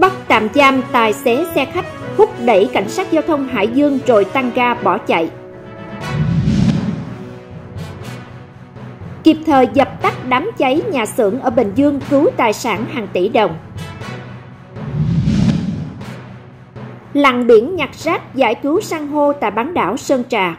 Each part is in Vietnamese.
bắt tạm giam tài xế xe khách hút đẩy cảnh sát giao thông Hải Dương rồi tăng ga bỏ chạy. Kịp thời dập tắt đám cháy nhà xưởng ở Bình Dương cứu tài sản hàng tỷ đồng. Lặn biển nhặt rác giải cứu san hô tại bán đảo Sơn Trà.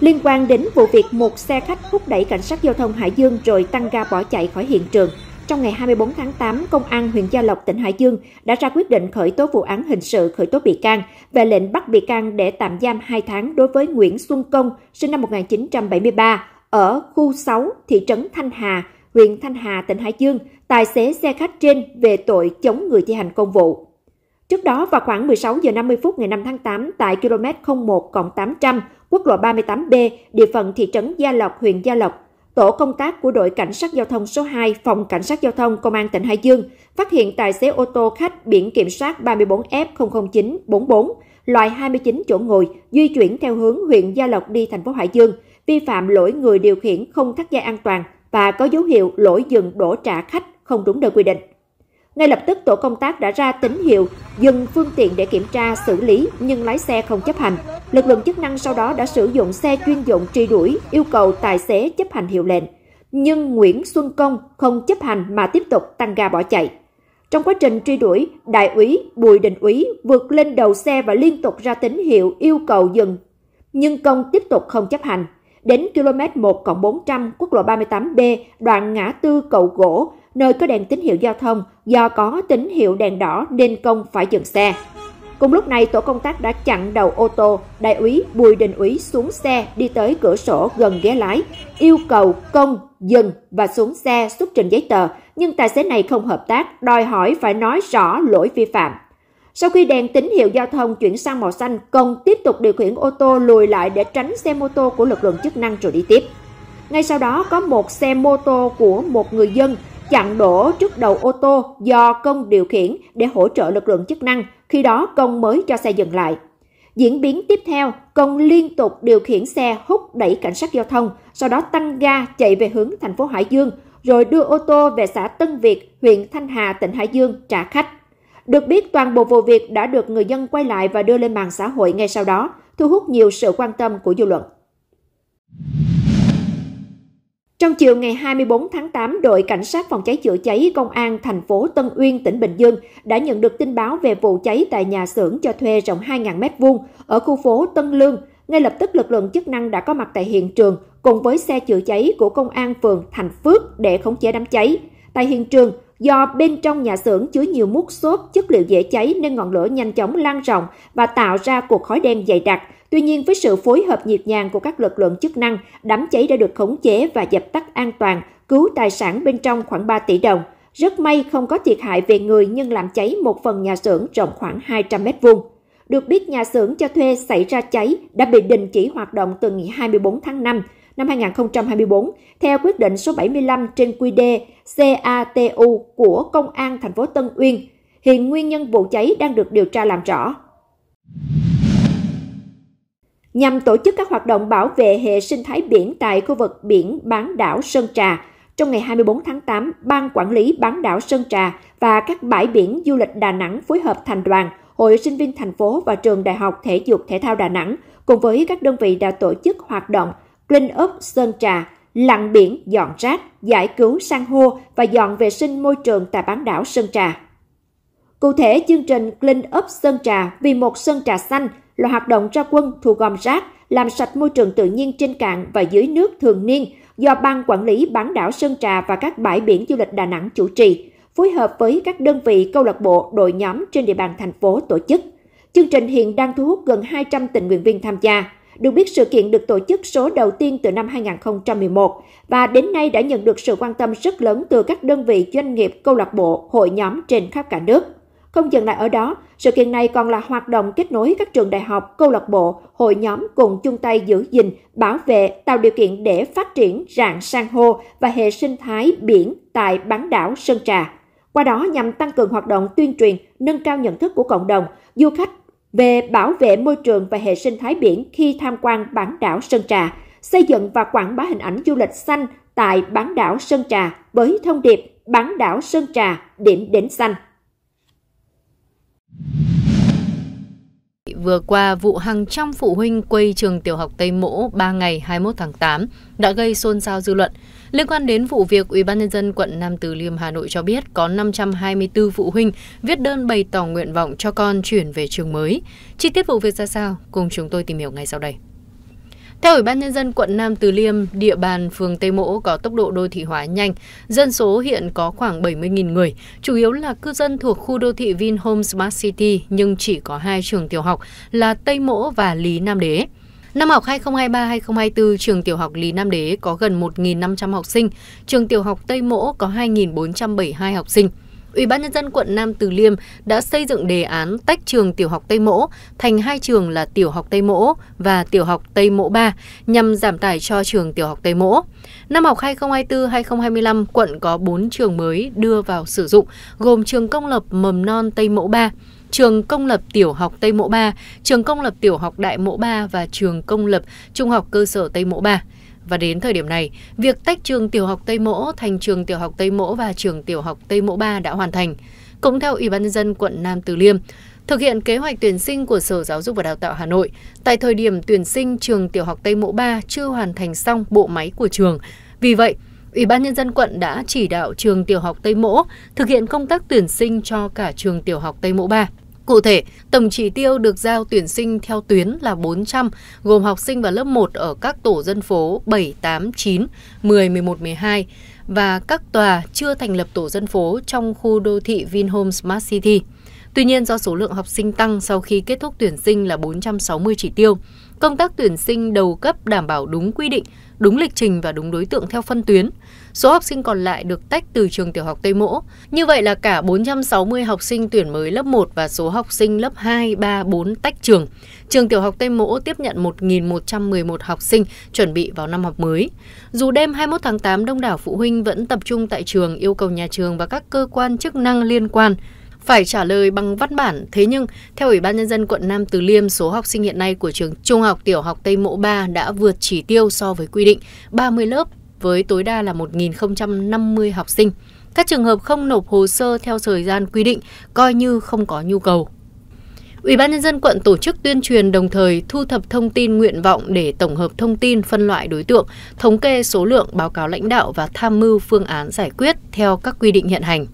Liên quan đến vụ việc một xe khách hút đẩy cảnh sát giao thông Hải Dương rồi tăng ga bỏ chạy khỏi hiện trường, trong ngày 24 tháng 8, Công an huyện Gia Lộc, tỉnh Hải Dương đã ra quyết định khởi tố vụ án hình sự khởi tố bị can và lệnh bắt bị can để tạm giam 2 tháng đối với Nguyễn Xuân Công, sinh năm 1973, ở khu 6, thị trấn Thanh Hà, huyện Thanh Hà, tỉnh Hải Dương, tài xế xe khách trên về tội chống người thi hành công vụ. Trước đó vào khoảng 16 giờ 50 phút ngày 5 tháng 8 tại km 01 800 quốc lộ 38B, địa phận thị trấn Gia Lộc, huyện Gia Lộc, tổ công tác của đội cảnh sát giao thông số 2 phòng cảnh sát giao thông công an tỉnh Hải Dương phát hiện tài xế ô tô khách biển kiểm soát 34F00944 loại 29 chỗ ngồi di chuyển theo hướng huyện Gia Lộc đi thành phố Hải Dương vi phạm lỗi người điều khiển không thắt dây an toàn và có dấu hiệu lỗi dừng đổ trả khách không đúng nơi quy định. Ngay lập tức tổ công tác đã ra tín hiệu dừng phương tiện để kiểm tra xử lý nhưng lái xe không chấp hành. Lực lượng chức năng sau đó đã sử dụng xe chuyên dụng truy đuổi, yêu cầu tài xế chấp hành hiệu lệnh. Nhưng Nguyễn Xuân Công không chấp hành mà tiếp tục tăng ga bỏ chạy. Trong quá trình truy đuổi, đại úy Bùi Đình Úy vượt lên đầu xe và liên tục ra tín hiệu yêu cầu dừng. Nhưng Công tiếp tục không chấp hành đến km 1 400 quốc lộ 38B đoạn ngã tư cầu gỗ, nơi có đèn tín hiệu giao thông do có tín hiệu đèn đỏ nên công phải dừng xe. Cùng lúc này, tổ công tác đã chặn đầu ô tô, đại úy Bùi Đình Úy xuống xe đi tới cửa sổ gần ghế lái, yêu cầu công dừng và xuống xe xuất trình giấy tờ, nhưng tài xế này không hợp tác, đòi hỏi phải nói rõ lỗi vi phạm. Sau khi đèn tín hiệu giao thông chuyển sang màu xanh, Công tiếp tục điều khiển ô tô lùi lại để tránh xe mô tô của lực lượng chức năng rồi đi tiếp. Ngay sau đó có một xe mô tô của một người dân chặn đổ trước đầu ô tô do Công điều khiển để hỗ trợ lực lượng chức năng, khi đó Công mới cho xe dừng lại. Diễn biến tiếp theo, Công liên tục điều khiển xe hút đẩy cảnh sát giao thông, sau đó tăng ga chạy về hướng thành phố Hải Dương, rồi đưa ô tô về xã Tân Việt, huyện Thanh Hà, tỉnh Hải Dương trả khách. Được biết, toàn bộ vụ việc đã được người dân quay lại và đưa lên mạng xã hội ngay sau đó, thu hút nhiều sự quan tâm của dư luận. Trong chiều ngày 24 tháng 8, đội cảnh sát phòng cháy chữa cháy công an thành phố Tân Uyên, tỉnh Bình Dương đã nhận được tin báo về vụ cháy tại nhà xưởng cho thuê rộng 2.000 m2 ở khu phố Tân Lương. Ngay lập tức lực lượng chức năng đã có mặt tại hiện trường cùng với xe chữa cháy của công an phường Thành Phước để khống chế đám cháy. Tại hiện trường, Do bên trong nhà xưởng chứa nhiều mút xốp, chất liệu dễ cháy nên ngọn lửa nhanh chóng lan rộng và tạo ra cột khói đen dày đặc. Tuy nhiên, với sự phối hợp nhịp nhàng của các lực lượng chức năng, đám cháy đã được khống chế và dập tắt an toàn, cứu tài sản bên trong khoảng 3 tỷ đồng. Rất may không có thiệt hại về người nhưng làm cháy một phần nhà xưởng rộng khoảng 200 mét vuông. Được biết nhà xưởng cho thuê xảy ra cháy đã bị đình chỉ hoạt động từ ngày 24 tháng 5 năm 2024 theo quyết định số 75 trên QD CATU của Công an thành phố Tân Uyên. Hiện nguyên nhân vụ cháy đang được điều tra làm rõ. Nhằm tổ chức các hoạt động bảo vệ hệ sinh thái biển tại khu vực biển bán đảo Sơn Trà, trong ngày 24 tháng 8, Ban Quản lý bán đảo Sơn Trà và các bãi biển du lịch Đà Nẵng phối hợp thành đoàn, Hội sinh viên thành phố và Trường Đại học Thể dục Thể thao Đà Nẵng cùng với các đơn vị đã tổ chức hoạt động kênh ốc Sơn Trà, lặn biển dọn rác, giải cứu san hô và dọn vệ sinh môi trường tại bán đảo Sơn Trà. Cụ thể, chương trình Clean Up Sơn Trà vì một Sơn Trà xanh là hoạt động ra quân thu gom rác, làm sạch môi trường tự nhiên trên cạn và dưới nước thường niên do Ban Quản lý bán đảo Sơn Trà và các bãi biển du lịch Đà Nẵng chủ trì, phối hợp với các đơn vị câu lạc bộ, đội nhóm trên địa bàn thành phố tổ chức. Chương trình hiện đang thu hút gần 200 tình nguyện viên tham gia. Được biết sự kiện được tổ chức số đầu tiên từ năm 2011 và đến nay đã nhận được sự quan tâm rất lớn từ các đơn vị doanh nghiệp, câu lạc bộ, hội nhóm trên khắp cả nước. Không dừng lại ở đó, sự kiện này còn là hoạt động kết nối các trường đại học, câu lạc bộ, hội nhóm cùng chung tay giữ gìn, bảo vệ, tạo điều kiện để phát triển rạn san hô và hệ sinh thái biển tại bán đảo Sơn Trà. Qua đó nhằm tăng cường hoạt động tuyên truyền, nâng cao nhận thức của cộng đồng, du khách về bảo vệ môi trường và hệ sinh thái biển khi tham quan bán đảo Sơn Trà, xây dựng và quảng bá hình ảnh du lịch xanh tại bán đảo Sơn Trà với thông điệp bán đảo Sơn Trà điểm đến xanh. vừa qua, vụ hàng trăm phụ huynh quay trường tiểu học Tây Mỗ 3 ngày 21 tháng 8 đã gây xôn xao dư luận. Liên quan đến vụ việc, Ủy ban Nhân dân quận Nam Từ Liêm Hà Nội cho biết có 524 phụ huynh viết đơn bày tỏ nguyện vọng cho con chuyển về trường mới. Chi tiết vụ việc ra sao? Cùng chúng tôi tìm hiểu ngay sau đây. Theo Ủy ban Nhân dân quận Nam Từ Liêm, địa bàn phường Tây Mỗ có tốc độ đô thị hóa nhanh, dân số hiện có khoảng 70.000 người, chủ yếu là cư dân thuộc khu đô thị Vinhome Smart City nhưng chỉ có hai trường tiểu học là Tây Mỗ và Lý Nam Đế. Năm học 2023-2024, trường tiểu học Lý Nam Đế có gần 1.500 học sinh, trường tiểu học Tây Mỗ có 2.472 học sinh. Ủy ban nhân dân quận Nam Từ Liêm đã xây dựng đề án tách trường tiểu học Tây Mỗ thành hai trường là tiểu học Tây Mỗ và tiểu học Tây Mỗ 3 nhằm giảm tải cho trường tiểu học Tây Mỗ. Năm học 2024-2025, quận có 4 trường mới đưa vào sử dụng, gồm trường công lập Mầm non Tây Mỗ 3, trường công lập tiểu học Tây Mỗ 3, trường công lập tiểu học Đại Mỗ 3 và trường công lập trung học cơ sở Tây Mỗ 3. Và đến thời điểm này, việc tách trường tiểu học Tây Mỗ thành trường tiểu học Tây Mỗ và trường tiểu học Tây Mỗ 3 đã hoàn thành. Cũng theo Ủy ban nhân dân quận Nam Từ Liêm, thực hiện kế hoạch tuyển sinh của Sở Giáo dục và Đào tạo Hà Nội, tại thời điểm tuyển sinh trường tiểu học Tây Mỗ 3 chưa hoàn thành xong bộ máy của trường. Vì vậy, Ủy ban nhân dân quận đã chỉ đạo trường tiểu học Tây Mỗ thực hiện công tác tuyển sinh cho cả trường tiểu học Tây Mỗ 3. Cụ thể, tổng chỉ tiêu được giao tuyển sinh theo tuyến là 400, gồm học sinh vào lớp 1 ở các tổ dân phố 7, 8, 9, 10, 11, 12 và các tòa chưa thành lập tổ dân phố trong khu đô thị Vinhome Smart City. Tuy nhiên, do số lượng học sinh tăng sau khi kết thúc tuyển sinh là 460 chỉ tiêu, công tác tuyển sinh đầu cấp đảm bảo đúng quy định, đúng lịch trình và đúng đối tượng theo phân tuyến – số học sinh còn lại được tách từ trường tiểu học Tây Mỗ. Như vậy là cả 460 học sinh tuyển mới lớp 1 và số học sinh lớp 2, 3, 4 tách trường. Trường tiểu học Tây Mỗ tiếp nhận 1.111 học sinh chuẩn bị vào năm học mới. Dù đêm 21 tháng 8, đông đảo phụ huynh vẫn tập trung tại trường yêu cầu nhà trường và các cơ quan chức năng liên quan phải trả lời bằng văn bản. Thế nhưng, theo Ủy ban Nhân dân quận Nam Từ Liêm, số học sinh hiện nay của trường Trung học Tiểu học Tây Mỗ 3 đã vượt chỉ tiêu so với quy định 30 lớp với tối đa là 1.050 học sinh. Các trường hợp không nộp hồ sơ theo thời gian quy định coi như không có nhu cầu. Ủy ban nhân dân quận tổ chức tuyên truyền đồng thời thu thập thông tin nguyện vọng để tổng hợp thông tin phân loại đối tượng, thống kê số lượng báo cáo lãnh đạo và tham mưu phương án giải quyết theo các quy định hiện hành.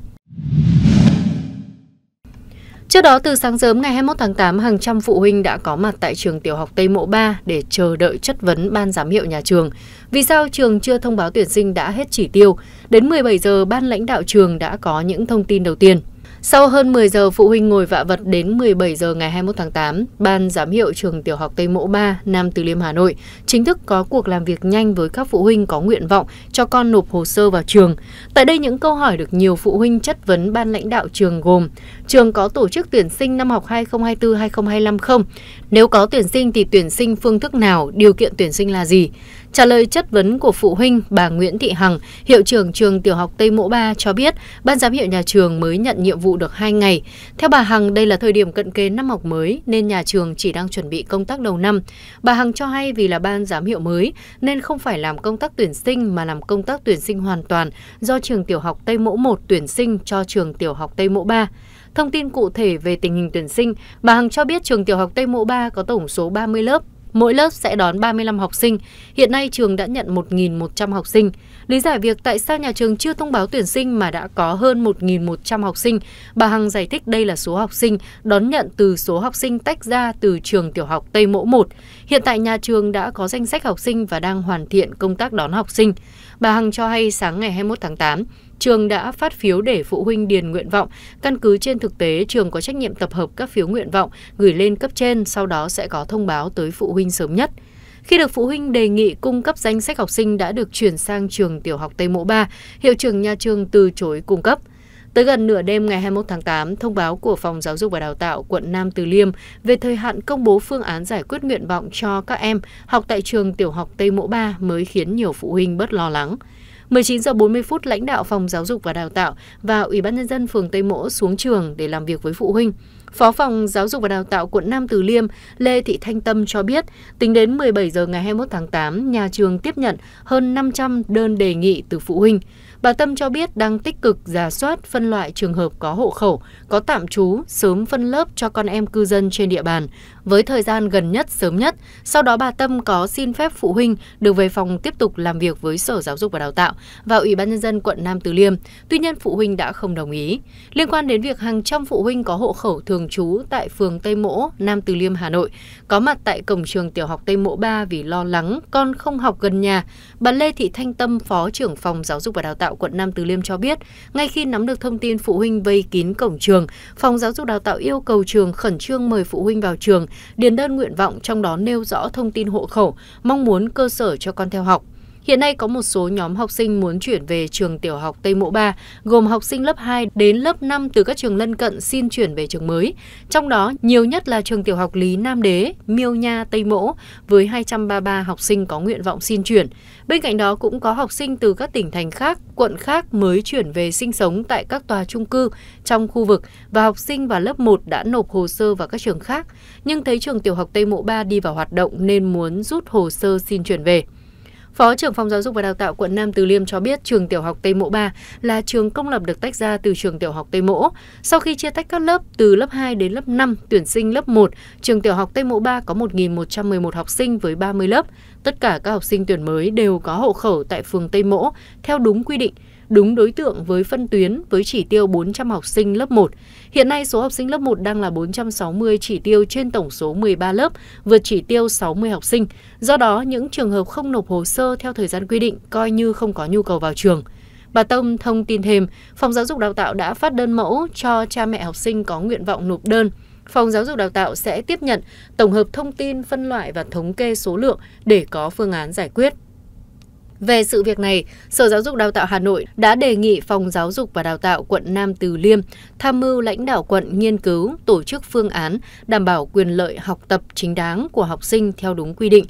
Trước đó, từ sáng sớm ngày 21 tháng 8, hàng trăm phụ huynh đã có mặt tại trường tiểu học Tây Mộ 3 để chờ đợi chất vấn ban giám hiệu nhà trường. Vì sao trường chưa thông báo tuyển sinh đã hết chỉ tiêu? Đến 17 giờ, ban lãnh đạo trường đã có những thông tin đầu tiên. Sau hơn 10 giờ phụ huynh ngồi vạ vật đến 17 giờ ngày 21 tháng 8, Ban giám hiệu trường tiểu học Tây Mỗ 3, Nam Từ Liêm, Hà Nội chính thức có cuộc làm việc nhanh với các phụ huynh có nguyện vọng cho con nộp hồ sơ vào trường. Tại đây những câu hỏi được nhiều phụ huynh chất vấn ban lãnh đạo trường gồm trường có tổ chức tuyển sinh năm học 2024-2025 không? Nếu có tuyển sinh thì tuyển sinh phương thức nào, điều kiện tuyển sinh là gì? Trả lời chất vấn của phụ huynh, bà Nguyễn Thị Hằng, hiệu trưởng trường tiểu học Tây Mỗ Ba cho biết, ban giám hiệu nhà trường mới nhận nhiệm vụ được 2 ngày. Theo bà Hằng, đây là thời điểm cận kề năm học mới nên nhà trường chỉ đang chuẩn bị công tác đầu năm. Bà Hằng cho hay vì là ban giám hiệu mới nên không phải làm công tác tuyển sinh mà làm công tác tuyển sinh hoàn toàn do trường tiểu học Tây Mỗ 1 tuyển sinh cho trường tiểu học Tây Mỗ 3. Thông tin cụ thể về tình hình tuyển sinh, bà Hằng cho biết trường tiểu học Tây Mỗ 3 có tổng số 30 lớp, Mỗi lớp sẽ đón 35 học sinh, hiện nay trường đã nhận 1.100 học sinh. Lý giải việc tại sao nhà trường chưa thông báo tuyển sinh mà đã có hơn 1.100 học sinh, bà Hằng giải thích đây là số học sinh đón nhận từ số học sinh tách ra từ trường tiểu học Tây Mỗ 1. Hiện tại nhà trường đã có danh sách học sinh và đang hoàn thiện công tác đón học sinh. Bà Hằng cho hay sáng ngày 21 tháng 8, trường đã phát phiếu để phụ huynh điền nguyện vọng. Căn cứ trên thực tế, trường có trách nhiệm tập hợp các phiếu nguyện vọng, gửi lên cấp trên, sau đó sẽ có thông báo tới phụ huynh sớm nhất. Khi được phụ huynh đề nghị cung cấp danh sách học sinh đã được chuyển sang trường tiểu học Tây Mỗ 3, hiệu trưởng nhà trường từ chối cung cấp. Tới gần nửa đêm ngày 21 tháng 8, thông báo của Phòng Giáo dục và Đào tạo quận Nam Từ Liêm về thời hạn công bố phương án giải quyết nguyện vọng cho các em học tại trường tiểu học Tây Mỗ 3 mới khiến nhiều phụ huynh bớt lo lắng. 19 h 40 phút lãnh đạo phòng giáo dục và đào tạo và Ủy ban nhân dân phường Tây Mỗ xuống trường để làm việc với phụ huynh. Phó phòng Giáo dục và Đào tạo quận Nam Từ Liêm Lê Thị Thanh Tâm cho biết, tính đến 17 giờ ngày 21 tháng 8, nhà trường tiếp nhận hơn 500 đơn đề nghị từ phụ huynh. Bà Tâm cho biết đang tích cực giả soát phân loại trường hợp có hộ khẩu, có tạm trú, sớm phân lớp cho con em cư dân trên địa bàn, với thời gian gần nhất sớm nhất. Sau đó bà Tâm có xin phép phụ huynh được về phòng tiếp tục làm việc với Sở Giáo dục và Đào tạo và Ủy ban Nhân dân quận Nam Từ Liêm. Tuy nhiên phụ huynh đã không đồng ý. Liên quan đến việc hàng trăm phụ huynh có hộ khẩu thường trú tại phường Tây Mỗ, Nam Từ Liêm, Hà Nội, có mặt tại cổng trường tiểu học Tây Mỗ 3 vì lo lắng con không học gần nhà, bà Lê Thị Thanh Tâm, Phó trưởng phòng Giáo dục và Đào tạo tạo quận Nam Từ Liêm cho biết, ngay khi nắm được thông tin phụ huynh vây kín cổng trường, Phòng Giáo dục Đào tạo yêu cầu trường khẩn trương mời phụ huynh vào trường, điền đơn nguyện vọng trong đó nêu rõ thông tin hộ khẩu, mong muốn cơ sở cho con theo học. Hiện nay có một số nhóm học sinh muốn chuyển về trường tiểu học Tây Mỗ Ba, gồm học sinh lớp 2 đến lớp 5 từ các trường lân cận xin chuyển về trường mới. Trong đó, nhiều nhất là trường tiểu học Lý Nam Đế, Miêu Nha, Tây Mỗ, với 233 học sinh có nguyện vọng xin chuyển. Bên cạnh đó cũng có học sinh từ các tỉnh thành khác, quận khác mới chuyển về sinh sống tại các tòa trung cư trong khu vực và học sinh vào lớp 1 đã nộp hồ sơ vào các trường khác, nhưng thấy trường tiểu học Tây Mỗ 3 đi vào hoạt động nên muốn rút hồ sơ xin chuyển về. Phó trưởng phòng giáo dục và đào tạo quận Nam Từ Liêm cho biết trường tiểu học Tây Mỗ 3 là trường công lập được tách ra từ trường tiểu học Tây Mỗ. Sau khi chia tách các lớp từ lớp 2 đến lớp 5 tuyển sinh lớp 1, trường tiểu học Tây Mỗ 3 có 1.111 học sinh với 30 lớp. Tất cả các học sinh tuyển mới đều có hộ khẩu tại phường Tây Mỗ theo đúng quy định – đúng đối tượng với phân tuyến với chỉ tiêu 400 học sinh lớp 1. Hiện nay số học sinh lớp 1 đang là 460 chỉ tiêu trên tổng số 13 lớp, vượt chỉ tiêu 60 học sinh. Do đó, những trường hợp không nộp hồ sơ theo thời gian quy định coi như không có nhu cầu vào trường. Bà Tâm thông tin thêm, Phòng Giáo dục Đào tạo đã phát đơn mẫu cho cha mẹ học sinh có nguyện vọng nộp đơn. Phòng Giáo dục Đào tạo sẽ tiếp nhận, tổng hợp thông tin, phân loại và thống kê số lượng để có phương án giải quyết. Về sự việc này, Sở Giáo dục Đào tạo Hà Nội đã đề nghị Phòng Giáo dục và Đào tạo quận Nam Từ Liêm tham mưu lãnh đạo quận nghiên cứu tổ chức phương án đảm bảo quyền lợi học tập chính đáng của học sinh theo đúng quy định.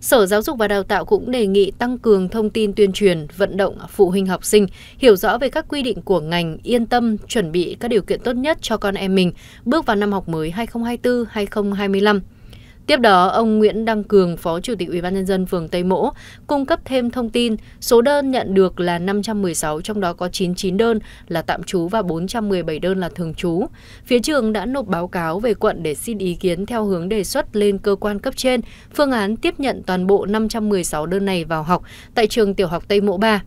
Sở Giáo dục và Đào tạo cũng đề nghị tăng cường thông tin tuyên truyền, vận động phụ huynh học sinh hiểu rõ về các quy định của ngành, yên tâm chuẩn bị các điều kiện tốt nhất cho con em mình bước vào năm học mới 2024-2025. Tiếp đó, ông Nguyễn Đăng Cường, Phó Chủ tịch ubnd phường Tây Mỗ, cung cấp thêm thông tin số đơn nhận được là 516, trong đó có 99 đơn là tạm trú và 417 đơn là thường trú. Phía trường đã nộp báo cáo về quận để xin ý kiến theo hướng đề xuất lên cơ quan cấp trên phương án tiếp nhận toàn bộ 516 đơn này vào học tại trường tiểu học Tây Mỗ 3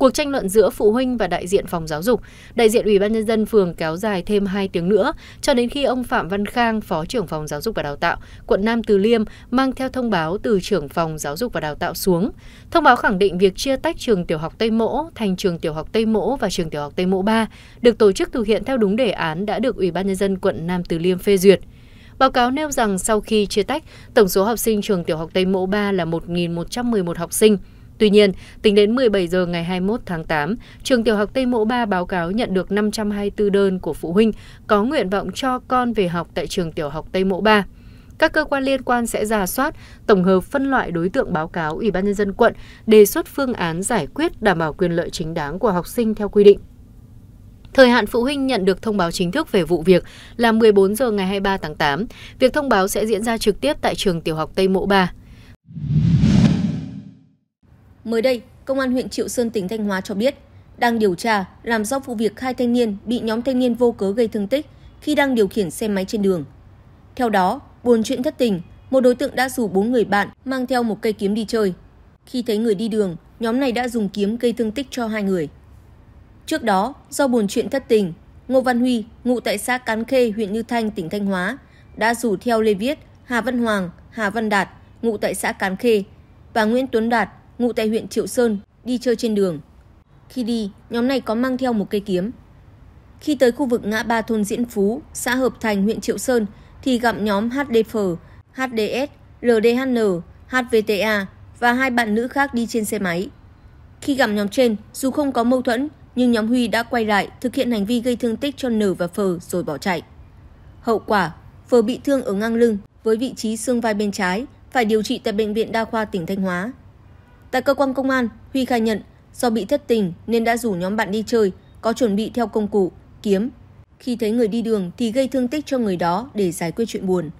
cuộc tranh luận giữa phụ huynh và đại diện phòng giáo dục đại diện ủy ban nhân dân phường kéo dài thêm 2 tiếng nữa cho đến khi ông phạm văn khang phó trưởng phòng giáo dục và đào tạo quận nam từ liêm mang theo thông báo từ trưởng phòng giáo dục và đào tạo xuống thông báo khẳng định việc chia tách trường tiểu học tây mỗ thành trường tiểu học tây mỗ và trường tiểu học tây mỗ 3 được tổ chức thực hiện theo đúng đề án đã được ủy ban nhân dân quận nam từ liêm phê duyệt Báo cáo nêu rằng sau khi chia tách, tổng số học sinh trường tiểu học Tây Mỗ 3 là 1.111 học sinh, Tuy nhiên, tính đến 17 giờ ngày 21 tháng 8, trường tiểu học Tây Mỗ 3 báo cáo nhận được 524 đơn của phụ huynh có nguyện vọng cho con về học tại trường tiểu học Tây Mỗ 3. Các cơ quan liên quan sẽ giả soát, tổng hợp phân loại đối tượng báo cáo Ủy ban nhân dân quận, đề xuất phương án giải quyết đảm bảo quyền lợi chính đáng của học sinh theo quy định. Thời hạn phụ huynh nhận được thông báo chính thức về vụ việc là 14 giờ ngày 23 tháng 8. Việc thông báo sẽ diễn ra trực tiếp tại trường tiểu học Tây Mộ 3. Mới đây, Công an huyện Triệu Sơn tỉnh Thanh Hóa cho biết, đang điều tra làm rõ vụ việc hai thanh niên bị nhóm thanh niên vô cớ gây thương tích khi đang điều khiển xe máy trên đường. Theo đó, buồn chuyện thất tình, một đối tượng đã rủ bốn người bạn mang theo một cây kiếm đi chơi. Khi thấy người đi đường, nhóm này đã dùng kiếm gây thương tích cho hai người. Trước đó, do buồn chuyện thất tình, Ngô Văn Huy, ngụ tại xã Cán Khê, huyện Như Thanh, tỉnh Thanh Hóa, đã rủ theo Lê Viết, Hà Văn Hoàng, Hà Văn Đạt, ngụ tại xã Cán Khê và Nguyễn Tuấn Đạt, ngụ tại huyện Triệu Sơn, đi chơi trên đường. Khi đi, nhóm này có mang theo một cây kiếm. Khi tới khu vực ngã ba thôn Diễn Phú, xã Hợp Thành, huyện Triệu Sơn, thì gặp nhóm HDF, HDS, LDHN, HVTA và hai bạn nữ khác đi trên xe máy. Khi gặp nhóm trên, dù không có mâu thuẫn, nhưng nhóm Huy đã quay lại thực hiện hành vi gây thương tích cho N và Phờ rồi bỏ chạy. Hậu quả, Phờ bị thương ở ngang lưng với vị trí xương vai bên trái, phải điều trị tại Bệnh viện Đa khoa tỉnh Thanh Hóa. Tại cơ quan công an, Huy khai nhận do bị thất tình nên đã rủ nhóm bạn đi chơi, có chuẩn bị theo công cụ, kiếm. Khi thấy người đi đường thì gây thương tích cho người đó để giải quyết chuyện buồn.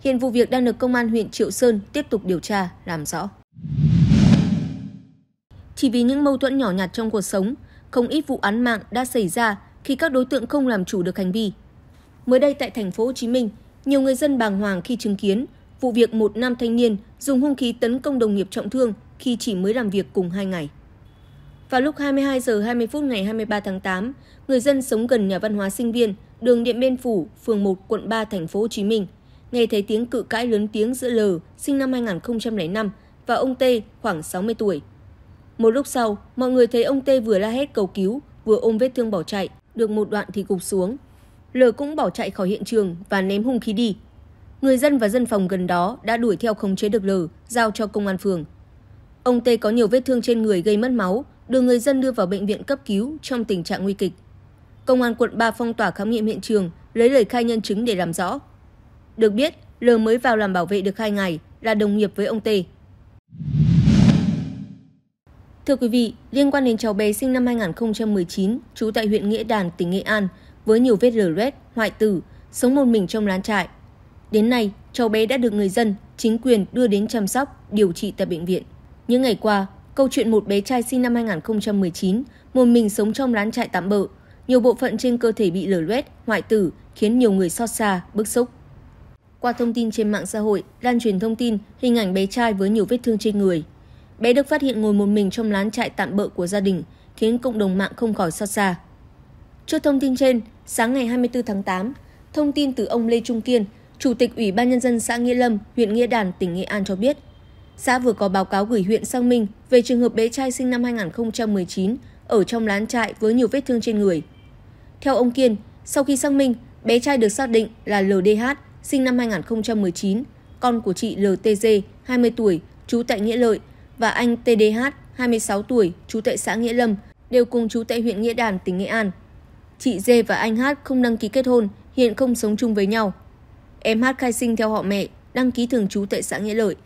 Hiện vụ việc đang được công an huyện Triệu Sơn tiếp tục điều tra, làm rõ. Chỉ vì những mâu thuẫn nhỏ nhặt trong cuộc sống, không ít vụ án mạng đã xảy ra khi các đối tượng không làm chủ được hành vi. Mới đây tại thành phố Hồ Chí Minh, nhiều người dân bàng hoàng khi chứng kiến vụ việc một nam thanh niên dùng hung khí tấn công đồng nghiệp trọng thương khi chỉ mới làm việc cùng 2 ngày. Vào lúc 22 giờ 20 phút ngày 23 tháng 8, người dân sống gần nhà văn hóa sinh viên, đường Điện Biên Phủ, phường 1, quận 3, thành phố Hồ Chí Minh, nghe thấy tiếng cự cãi lớn tiếng giữa L, sinh năm 2005 và ông T, khoảng 60 tuổi. Một lúc sau, mọi người thấy ông T vừa la hét cầu cứu, vừa ôm vết thương bỏ chạy, được một đoạn thì gục xuống. L cũng bỏ chạy khỏi hiện trường và ném hung khí đi. Người dân và dân phòng gần đó đã đuổi theo khống chế được L, giao cho công an phường. Ông Tê có nhiều vết thương trên người gây mất máu, được người dân đưa vào bệnh viện cấp cứu trong tình trạng nguy kịch. Công an quận 3 phong tỏa khám nghiệm hiện trường, lấy lời khai nhân chứng để làm rõ. Được biết, L mới vào làm bảo vệ được 2 ngày, là đồng nghiệp với ông Tê. Thưa quý vị, liên quan đến cháu bé sinh năm 2019, trú tại huyện Nghĩa Đàn, tỉnh Nghệ An, với nhiều vết lở loét, hoại tử, sống một mình trong lán trại. Đến nay, cháu bé đã được người dân, chính quyền đưa đến chăm sóc, điều trị tại bệnh viện. Những ngày qua, câu chuyện một bé trai sinh năm 2019 một mình sống trong lán trại tạm bợ, nhiều bộ phận trên cơ thể bị lở loét, hoại tử khiến nhiều người xót xa, bức xúc. Qua thông tin trên mạng xã hội, lan truyền thông tin hình ảnh bé trai với nhiều vết thương trên người. Bé được phát hiện ngồi một mình trong lán trại tạm bợ của gia đình, khiến cộng đồng mạng không khỏi xót xa. Trước thông tin trên, sáng ngày 24 tháng 8, thông tin từ ông Lê Trung Kiên, Chủ tịch Ủy ban Nhân dân xã Nghĩa Lâm, huyện Nghĩa Đàn, tỉnh Nghệ An cho biết – xã vừa có báo cáo gửi huyện sang minh về trường hợp bé trai sinh năm 2019 ở trong lán trại với nhiều vết thương trên người. Theo ông Kiên, sau khi xác minh, bé trai được xác định là LDH, sinh năm 2019, con của chị LTG, 20 tuổi, trú tại Nghĩa Lợi, và anh TDH, 26 tuổi, trú tại xã Nghĩa Lâm, đều cùng trú tại huyện Nghĩa Đàn, tỉnh Nghệ An. Chị D và anh H không đăng ký kết hôn, hiện không sống chung với nhau. Em H khai sinh theo họ mẹ, đăng ký thường trú tại xã Nghĩa Lợi.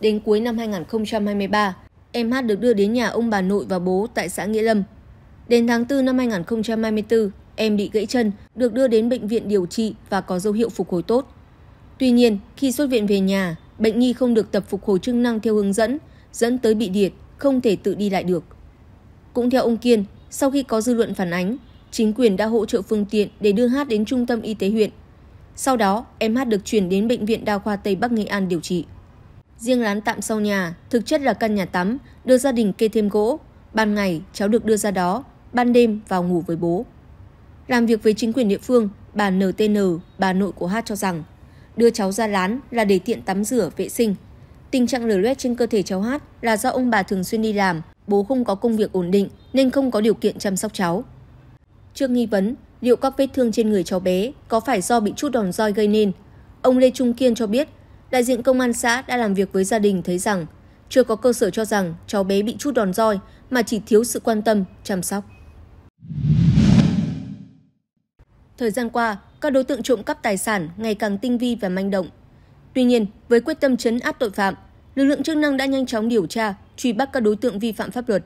Đến cuối năm 2023, em Hát được đưa đến nhà ông bà nội và bố tại xã Nghĩa Lâm. Đến tháng 4 năm 2024, em bị gãy chân, được đưa đến bệnh viện điều trị và có dấu hiệu phục hồi tốt. Tuy nhiên, khi xuất viện về nhà, bệnh nhi không được tập phục hồi chức năng theo hướng dẫn, dẫn tới bị liệt, không thể tự đi lại được. Cũng theo ông Kiên, sau khi có dư luận phản ánh, chính quyền đã hỗ trợ phương tiện để đưa Hát đến trung tâm y tế huyện. Sau đó, em Hát được chuyển đến Bệnh viện Đa khoa Tây Bắc Nghệ An điều trị. Riêng lán tạm sau nhà, thực chất là căn nhà tắm, đưa gia đình kê thêm gỗ. Ban ngày, cháu được đưa ra đó, ban đêm vào ngủ với bố. Làm việc với chính quyền địa phương, bà NTN, bà nội của Hát cho rằng, đưa cháu ra lán là để tiện tắm rửa, vệ sinh. Tình trạng lở loét trên cơ thể cháu Hát là do ông bà thường xuyên đi làm, bố không có công việc ổn định nên không có điều kiện chăm sóc cháu. Trước nghi vấn, liệu các vết thương trên người cháu bé có phải do bị chút đòn roi gây nên, ông Lê Trung Kiên cho biết Đại diện công an xã đã làm việc với gia đình thấy rằng chưa có cơ sở cho rằng cháu bé bị chút đòn roi mà chỉ thiếu sự quan tâm, chăm sóc. Thời gian qua, các đối tượng trộm cắp tài sản ngày càng tinh vi và manh động. Tuy nhiên, với quyết tâm chấn áp tội phạm, lực lượng chức năng đã nhanh chóng điều tra, truy bắt các đối tượng vi phạm pháp luật.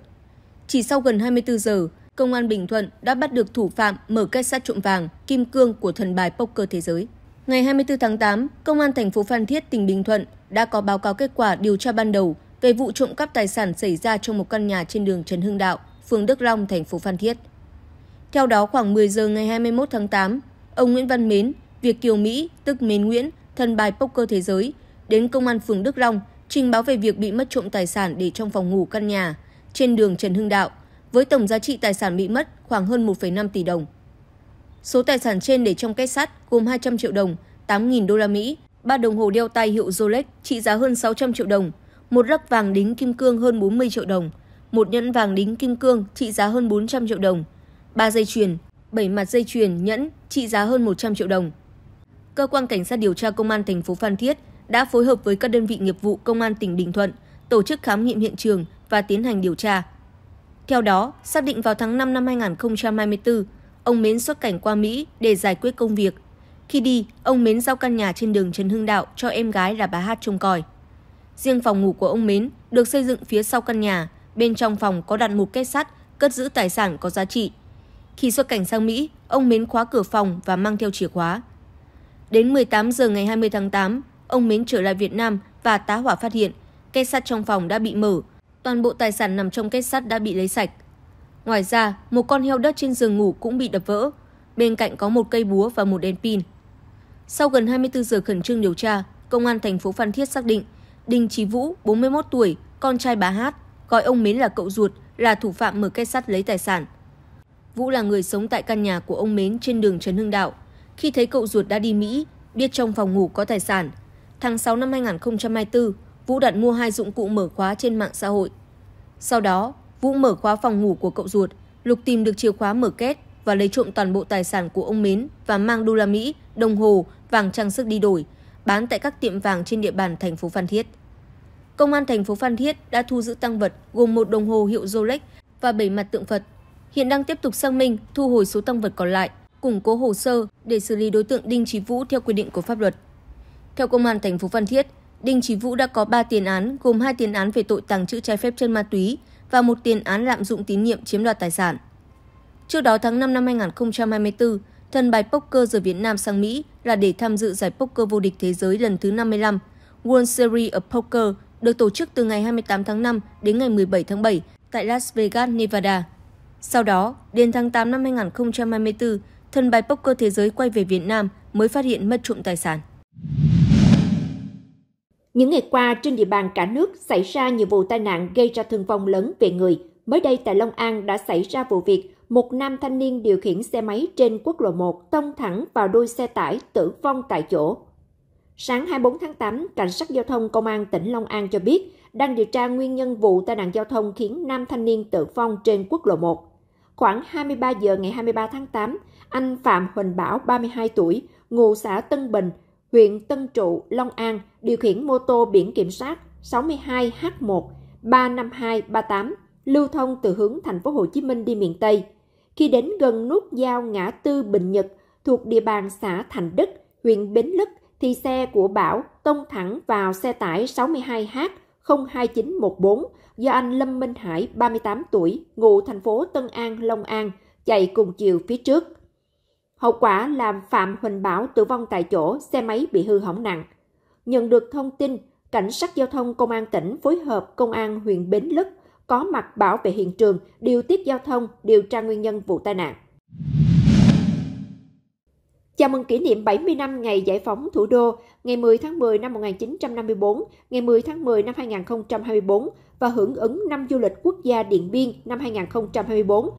Chỉ sau gần 24 giờ, công an Bình Thuận đã bắt được thủ phạm mở kết sắt trộm vàng, kim cương của thần bài poker thế giới. Ngày 24 tháng 8, Công an thành phố Phan Thiết, tỉnh Bình Thuận đã có báo cáo kết quả điều tra ban đầu về vụ trộm cắp tài sản xảy ra trong một căn nhà trên đường Trần Hưng Đạo, phường Đức Long, thành phố Phan Thiết. Theo đó, khoảng 10 giờ ngày 21 tháng 8, ông Nguyễn Văn Mến, Việt Kiều Mỹ, tức Mến Nguyễn, thân bài poker thế giới, đến công an phường Đức Long trình báo về việc bị mất trộm tài sản để trong phòng ngủ căn nhà trên đường Trần Hưng Đạo, với tổng giá trị tài sản bị mất khoảng hơn 1,5 tỷ đồng. Số tài sản trên để trong két sắt gồm 200 triệu đồng, 8.000 đô la Mỹ, ba đồng hồ đeo tay hiệu Rolex trị giá hơn 600 triệu đồng, một rắc vàng đính kim cương hơn 40 triệu đồng, một nhẫn vàng đính kim cương trị giá hơn 400 triệu đồng, ba dây chuyền, bảy mặt dây chuyền nhẫn trị giá hơn 100 triệu đồng. Cơ quan cảnh sát điều tra công an thành phố Phan Thiết đã phối hợp với các đơn vị nghiệp vụ công an tỉnh Bình Thuận tổ chức khám nghiệm hiện trường và tiến hành điều tra. Theo đó, xác định vào tháng 5 năm 2024, Ông Mến xuất cảnh qua Mỹ để giải quyết công việc. Khi đi, ông Mến giao căn nhà trên đường Trần Hưng Đạo cho em gái là bà Hát trông coi. Riêng phòng ngủ của ông Mến được xây dựng phía sau căn nhà, bên trong phòng có đặt một két sắt cất giữ tài sản có giá trị. Khi xuất cảnh sang Mỹ, ông Mến khóa cửa phòng và mang theo chìa khóa. Đến 18 giờ ngày 20 tháng 8, ông Mến trở lại Việt Nam và tá hỏa phát hiện két sắt trong phòng đã bị mở, toàn bộ tài sản nằm trong két sắt đã bị lấy sạch. Ngoài ra, một con heo đất trên giường ngủ cũng bị đập vỡ. Bên cạnh có một cây búa và một đèn pin. Sau gần 24 giờ khẩn trương điều tra, công an thành phố Phan Thiết xác định Đinh Chí Vũ, 41 tuổi, con trai bà Hát, gọi ông Mến là cậu ruột, là thủ phạm mở kết sắt lấy tài sản. Vũ là người sống tại căn nhà của ông Mến trên đường Trần Hưng Đạo. Khi thấy cậu ruột đã đi Mỹ, biết trong phòng ngủ có tài sản. Tháng 6 năm 2024, Vũ đặt mua hai dụng cụ mở khóa trên mạng xã hội. Sau đó, Vũ mở khóa phòng ngủ của cậu ruột, Lục tìm được chìa khóa mở két và lấy trộm toàn bộ tài sản của ông Mến và mang đô la Mỹ, đồng hồ, vàng trang sức đi đổi, bán tại các tiệm vàng trên địa bàn thành phố Phan Thiết. Công an thành phố Phan Thiết đã thu giữ tăng vật gồm một đồng hồ hiệu Rolex và bảy mặt tượng Phật. Hiện đang tiếp tục xác minh, thu hồi số tăng vật còn lại, củng cố hồ sơ để xử lý đối tượng Đinh Chí Vũ theo quy định của pháp luật. Theo công an thành phố Phan Thiết, Đinh Chí Vũ đã có 3 tiền án gồm 2 tiền án về tội tàng trữ trái phép chân ma túy và một tiền án lạm dụng tín nhiệm chiếm đoạt tài sản. Trước đó tháng 5 năm 2024, thần bài poker rời Việt Nam sang Mỹ là để tham dự giải poker vô địch thế giới lần thứ 55, World Series of Poker, được tổ chức từ ngày 28 tháng 5 đến ngày 17 tháng 7 tại Las Vegas, Nevada. Sau đó, đến tháng 8 năm 2024, thần bài poker thế giới quay về Việt Nam mới phát hiện mất trộm tài sản. Những ngày qua, trên địa bàn cả nước xảy ra nhiều vụ tai nạn gây ra thương vong lớn về người. Mới đây tại Long An đã xảy ra vụ việc một nam thanh niên điều khiển xe máy trên quốc lộ 1 tông thẳng vào đuôi xe tải tử vong tại chỗ. Sáng 24 tháng 8, Cảnh sát Giao thông Công an tỉnh Long An cho biết đang điều tra nguyên nhân vụ tai nạn giao thông khiến nam thanh niên tử vong trên quốc lộ 1. Khoảng 23 giờ ngày 23 tháng 8, anh Phạm Huỳnh Bảo, 32 tuổi, ngụ xã Tân Bình, huyện Tân Trụ, Long An, điều khiển mô tô biển kiểm soát 62H1 35238 lưu thông từ hướng thành phố Hồ Chí Minh đi miền Tây. Khi đến gần nút giao ngã tư Bình Nhật thuộc địa bàn xã Thành Đức, huyện Bến Lức thì xe của Bảo tông thẳng vào xe tải 62H 02914 do anh Lâm Minh Hải, 38 tuổi, ngụ thành phố Tân An, Long An, chạy cùng chiều phía trước. Hậu quả là Phạm Huỳnh Bảo tử vong tại chỗ, xe máy bị hư hỏng nặng. Nhận được thông tin, Cảnh sát giao thông Công an tỉnh phối hợp Công an huyện Bến Lức có mặt bảo vệ hiện trường, điều tiết giao thông, điều tra nguyên nhân vụ tai nạn. Chào mừng kỷ niệm 70 năm ngày giải phóng thủ đô, ngày 10 tháng 10 năm 1954, ngày 10 tháng 10 năm 2024 và hưởng ứng năm du lịch quốc gia Điện Biên năm 2024.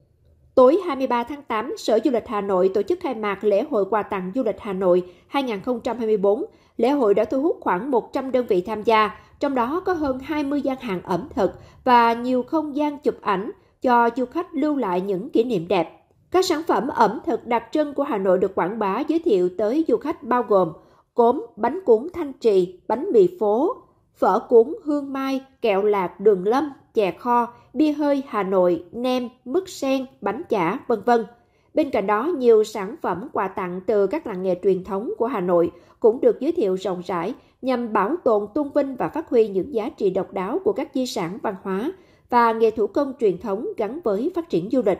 Tối 23 tháng 8, Sở Du lịch Hà Nội tổ chức khai mạc lễ hội quà tặng du lịch Hà Nội 2024. Lễ hội đã thu hút khoảng 100 đơn vị tham gia, trong đó có hơn 20 gian hàng ẩm thực và nhiều không gian chụp ảnh cho du khách lưu lại những kỷ niệm đẹp. Các sản phẩm ẩm thực đặc trưng của Hà Nội được quảng bá giới thiệu tới du khách bao gồm cốm, bánh cuốn thanh trì, bánh mì phố, phở cuốn hương mai, kẹo lạc đường lâm, chè kho, bia hơi Hà Nội, nem, mứt sen, bánh chả, vân vân. Bên cạnh đó, nhiều sản phẩm quà tặng từ các làng nghề truyền thống của Hà Nội cũng được giới thiệu rộng rãi nhằm bảo tồn, tôn vinh và phát huy những giá trị độc đáo của các di sản văn hóa và nghề thủ công truyền thống gắn với phát triển du lịch.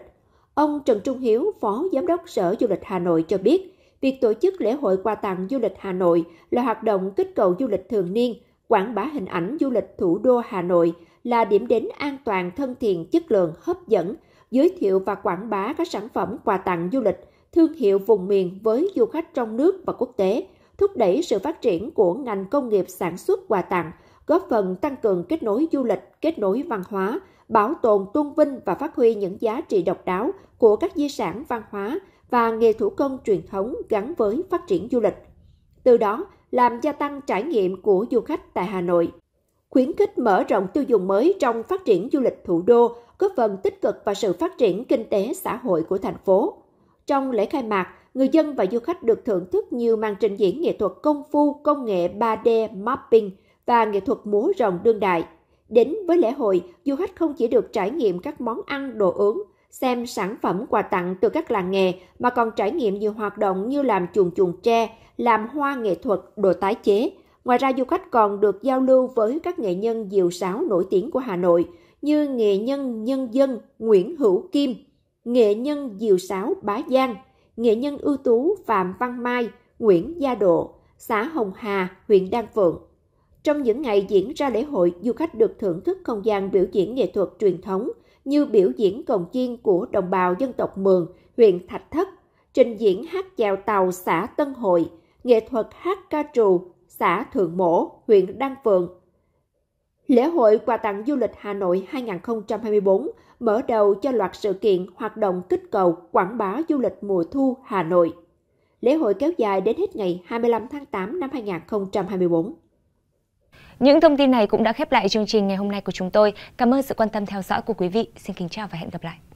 Ông Trần Trung Hiếu, Phó Giám đốc Sở Du lịch Hà Nội cho biết, việc tổ chức lễ hội quà tặng du lịch Hà Nội là hoạt động kích cầu du lịch thường niên – quảng bá hình ảnh du lịch thủ đô Hà Nội là điểm đến an toàn, thân thiện, chất lượng, hấp dẫn, giới thiệu và quảng bá các sản phẩm quà tặng du lịch, thương hiệu vùng miền với du khách trong nước và quốc tế, thúc đẩy sự phát triển của ngành công nghiệp sản xuất quà tặng, góp phần tăng cường kết nối du lịch, kết nối văn hóa, bảo tồn, tôn vinh và phát huy những giá trị độc đáo của các di sản văn hóa và nghề thủ công truyền thống gắn với phát triển du lịch. Từ đó, làm gia tăng trải nghiệm của du khách tại Hà Nội. Khuyến khích mở rộng tiêu dùng mới trong phát triển du lịch thủ đô, góp phần tích cực vào sự phát triển kinh tế xã hội của thành phố. Trong lễ khai mạc, người dân và du khách được thưởng thức nhiều màn trình diễn nghệ thuật công phu, công nghệ 3D mapping và nghệ thuật múa rồng đương đại. Đến với lễ hội, du khách không chỉ được trải nghiệm các món ăn, đồ uống xem sản phẩm quà tặng từ các làng nghề mà còn trải nghiệm nhiều hoạt động như làm chuồng chuồng tre, làm hoa nghệ thuật, đồ tái chế. Ngoài ra du khách còn được giao lưu với các nghệ nhân diều sáo nổi tiếng của Hà Nội như nghệ nhân nhân dân Nguyễn Hữu Kim, nghệ nhân diều sáo Bá Giang, nghệ nhân ưu tú Phạm Văn Mai, Nguyễn Gia Độ, xã Hồng Hà, huyện Đan Phượng. Trong những ngày diễn ra lễ hội, du khách được thưởng thức không gian biểu diễn nghệ thuật truyền thống như biểu diễn cồng chiên của đồng bào dân tộc Mường, huyện Thạch Thất, trình diễn hát chèo tàu xã Tân Hội, nghệ thuật hát ca trù xã Thượng Mỗ, huyện Đan Phượng. Lễ hội quà tặng du lịch Hà Nội 2024 mở đầu cho loạt sự kiện hoạt động kích cầu quảng bá du lịch mùa thu Hà Nội. Lễ hội kéo dài đến hết ngày 25 tháng 8 năm 2024. Những thông tin này cũng đã khép lại chương trình ngày hôm nay của chúng tôi. Cảm ơn sự quan tâm theo dõi của quý vị. Xin kính chào và hẹn gặp lại.